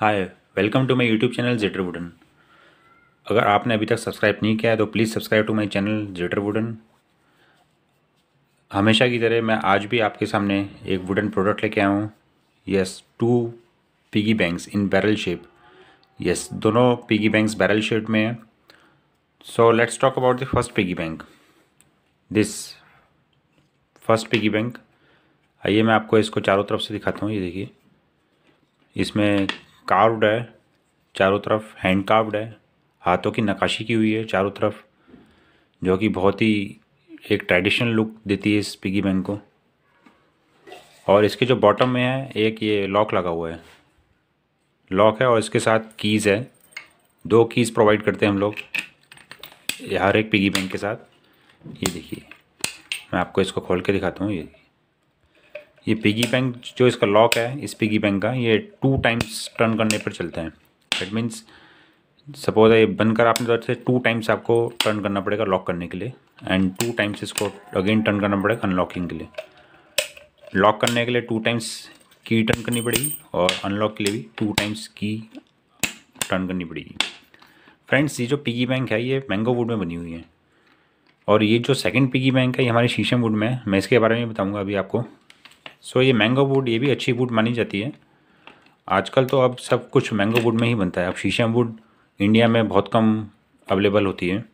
Hi welcome to my YouTube channel Jeter wooden अगर आपने अभी तक सब्सक्राइब नहीं किया है तो please subscribe to my channel Jeter wooden हमेशा की तरह मैं आज भी आपके सामने एक वुडन प्रोडक्ट लेके आया हूँ yes two piggy banks in barrel shape yes दोनों पिगी बैंक्स बैरल शेप में हैं so let's talk about the first piggy bank this first piggy bank आइए मैं आपको इसको चारों तरफ से दिखाता हूँ ये देखिए इसमें कार्व्ड है चारों तरफ हैंड कार्व्ड है हाथों की नकाशी की हुई है चारों तरफ जो कि बहुत ही एक ट्रेडिशनल लुक देती है इस पिगी बैंक को और इसके जो बॉटम में है एक ये लॉक लगा हुआ है लॉक है और इसके साथ कीज़ है दो कीज़ प्रोवाइड करते हैं हम लोग हर एक पिगी बैंक के साथ ये देखिए मैं आपको इसको खोल के दिखाता हूँ ये ये पिगी बैंक जो इसका लॉक है इस पिगी बैंक का ये टू टाइम्स टर्न करने पर चलता है दैट मीन्स सपोज ये बंद कर आपने तरफ से टू टाइम्स आपको टर्न करना पड़ेगा लॉक करने के लिए एंड टू टाइम्स इसको अगेन टर्न करना पड़ेगा अनलॉकिंग के लिए लॉक करने के लिए टू टाइम्स की टर्न करनी पड़ेगी और अनलॉक के लिए भी टू टाइम्स की टर्न करनी पड़ेगी फ्रेंड्स ये जो पिगी बैंक है ये मैंगो वुड में बनी हुई है और ये जो सेकंड पिगी बैंक है ये हमारे शीशम वुड में है मैं इसके बारे में बताऊंगा अभी आपको सो ये मैंगो वुड ये भी अच्छी वुड मानी जाती है आजकल तो अब सब कुछ मैंगो वुड में ही बनता है अब शीशम वुड इंडिया में बहुत कम अवेलेबल होती है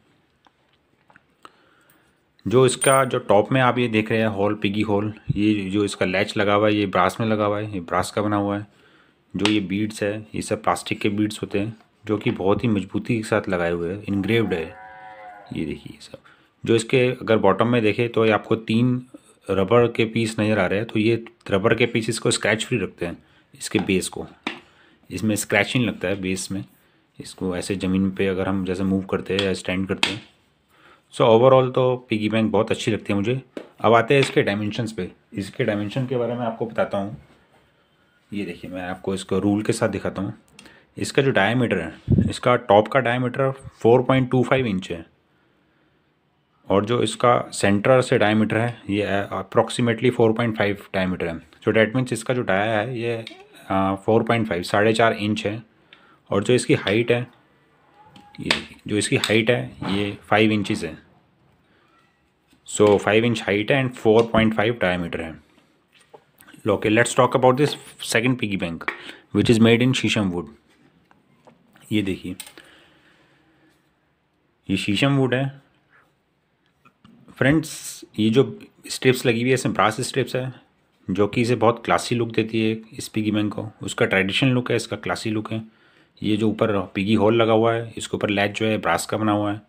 जो इसका जो टॉप में आप ये देख रहे हैं हॉल पिगी हॉल ये जो इसका लैच लगा हुआ है ये ब्रास में लगा हुआ है ये ब्रास का बना हुआ है जो ये बीड्स है ये सब प्लास्टिक के बीड्स होते हैं जो कि बहुत ही मजबूती के साथ लगाए हुए हैं इनग्रेव्ड है ये देखिए सब जो इसके अगर बॉटम में देखें तो ये आपको तीन रबड़ के पीस नज़र आ रहे हैं तो ये रबड़ के पीस इसको स्क्रैच फ्री रखते हैं इसके बेस को इसमें स्क्रैचिंग लगता है बेस में इसको ऐसे ज़मीन पे अगर हम जैसे मूव करते हैं या स्टैंड करते हैं सो so, ओवरऑल तो पिगी बैंक बहुत अच्छी लगती है मुझे अब आते हैं इसके डायमेंशनस पे इसके डायमेंशन के बारे में आपको बताता हूँ ये देखिए मैं आपको इसको रूल के साथ दिखाता हूँ इसका जो डायमीटर है इसका टॉप का डायमीटर फोर इंच है और जो इसका सेंटर से डायमीटर है ये approximately four point five diameter है सो डैट मीन्स इसका जो डाया है ये फोर पॉइंट फाइव साढ़े चार इंच है और जो इसकी हाइट है ये जो इसकी हाइट है ये फाइव इंचज़ है सो फाइव इंच हाइट है and four point five diameter है okay let's talk about this second piggy bank which is made in sheesham wood ये देखिए ये शीशम वुड है फ्रेंड्स ये जो स्ट्रिप्स लगी हुई है इसमें ब्रास स्ट्रिप्स है जो कि इसे बहुत क्लासी लुक देती है इस पिगी बैंक को उसका ट्रेडिशनल लुक है इसका क्लासी लुक है ये जो ऊपर पिगी होल लगा हुआ है इसके ऊपर लैच जो है ब्रास का बना हुआ है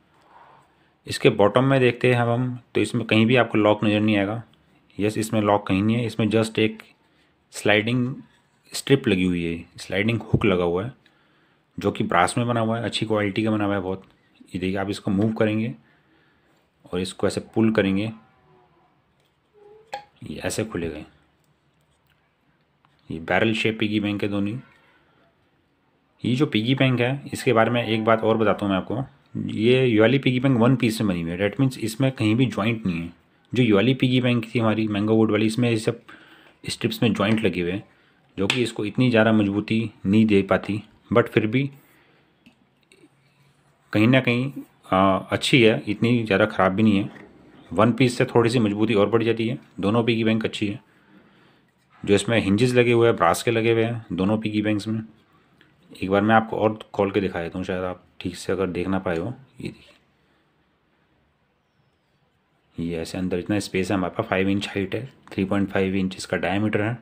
इसके बॉटम में देखते हैं हम तो इसमें कहीं भी आपको लॉक नज़र नहीं आएगा यस इसमें लॉक कहीं नहीं है इसमें जस्ट एक स्लाइडिंग स्ट्रिप लगी हुई है स्लाइडिंग हुक लगा हुआ है जो कि ब्रास में बना हुआ है अच्छी क्वालिटी का बना हुआ है बहुत ये देखिए आप इसको मूव करेंगे और इसको ऐसे पुल करेंगे ये ऐसे खुलेगा ये बैरल शेप पिगी बैंक है दोनों ये जो पिगी बैंक है इसके बारे में एक बात और बताता हूँ मैं आपको ये यूएली पिगी बैंक वन पीस से बनी हुई है डेट मीन्स इसमें कहीं भी जॉइंट नहीं है जो यूएली पिगी बैंक थी हमारी मैंगो वुड वाली इसमें ये सब स्ट्रिप्स में जॉइंट लगे हुए हैं जो कि इसको इतनी ज़्यादा मजबूती नहीं दे पाती बट फिर भी कहीं ना कहीं आ, अच्छी है इतनी ज़्यादा ख़राब भी नहीं है वन पीस से थोड़ी सी मजबूती और बढ़ जाती है दोनों पी की बैंक अच्छी है जो इसमें हिंजेस लगे हुए हैं ब्रास के लगे हुए हैं दोनों पी की बैंक्स में एक बार मैं आपको और खोल के दिखा देता हूँ शायद आप ठीक से अगर देख ना पाए हो ये देखिए ये ऐसे अंदर इतना स्पेस है हमारे पास फाइव इंच हाइट है थ्री पॉइंट फाइव इंच इसका डायमीटर है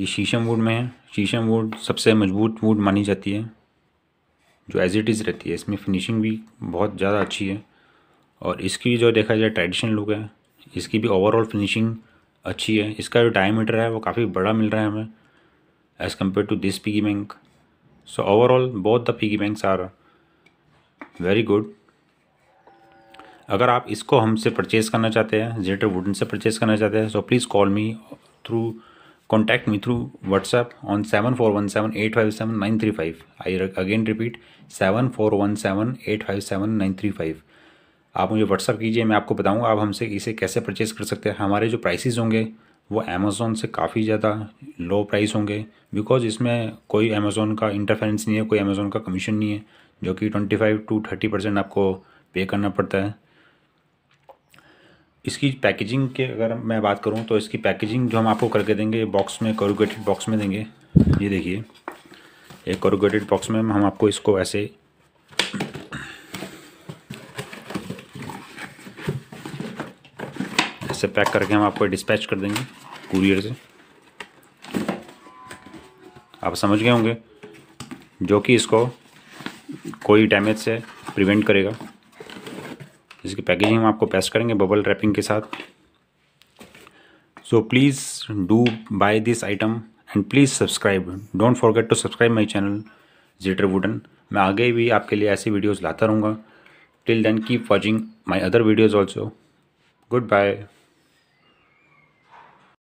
ये शीशम वुड में है शीशम वुड सबसे मजबूत वुड मानी जाती है जो एज इट इज़ रहती है इसमें फिनिशिंग भी बहुत ज़्यादा अच्छी है और इसकी जो देखा जाए ट्रेडिशनल लुक है इसकी भी ओवरऑल फिनिशिंग अच्छी है इसका जो डायमीटर है वो काफ़ी बड़ा मिल रहा है हमें as compare to this piggy bank so overall बहुत the piggy banks are very good अगर आप इसको हमसे परचेज़ करना चाहते हैं जेटर वुडन से परचेज़ करना चाहते हैं so please call me through contact me through WhatsApp on 7417857935. I again repeat 7417857935. आप मुझे व्हाट्सअप कीजिए मैं आपको बताऊंगा आप हमसे इसे कैसे परचेज़ कर सकते हैं हमारे जो प्राइसेस होंगे वो अमेज़ोन से काफ़ी ज़्यादा लो प्राइस होंगे बिकॉज इसमें कोई अमेज़ोन का इंटरफेरेंस नहीं है कोई अमेज़ोन का कमीशन नहीं है जो कि twenty five to thirty percent आपको पे करना पड़ता है इसकी पैकेजिंग के अगर मैं बात करूं तो इसकी पैकेजिंग जो हम आपको करके देंगे बॉक्स में कॉरुगेटेड बॉक्स में देंगे ये देखिए एक कॉरुगेटेड बॉक्स में हम आपको इसको ऐसे ऐसे पैक करके हम आपको डिस्पैच कर देंगे कुरियर से आप समझ गए होंगे जो कि इसको कोई डैमेज से प्रिवेंट करेगा जिसकी पैकेजिंग हम आपको पेस्ट करेंगे बबल रैपिंग के साथ so please do buy this item and please subscribe don't forget to subscribe my channel जिटर वुडन मैं आगे भी आपके लिए ऐसी वीडियोज़ लाता रहूँगा till then keep watching my other videos also good bye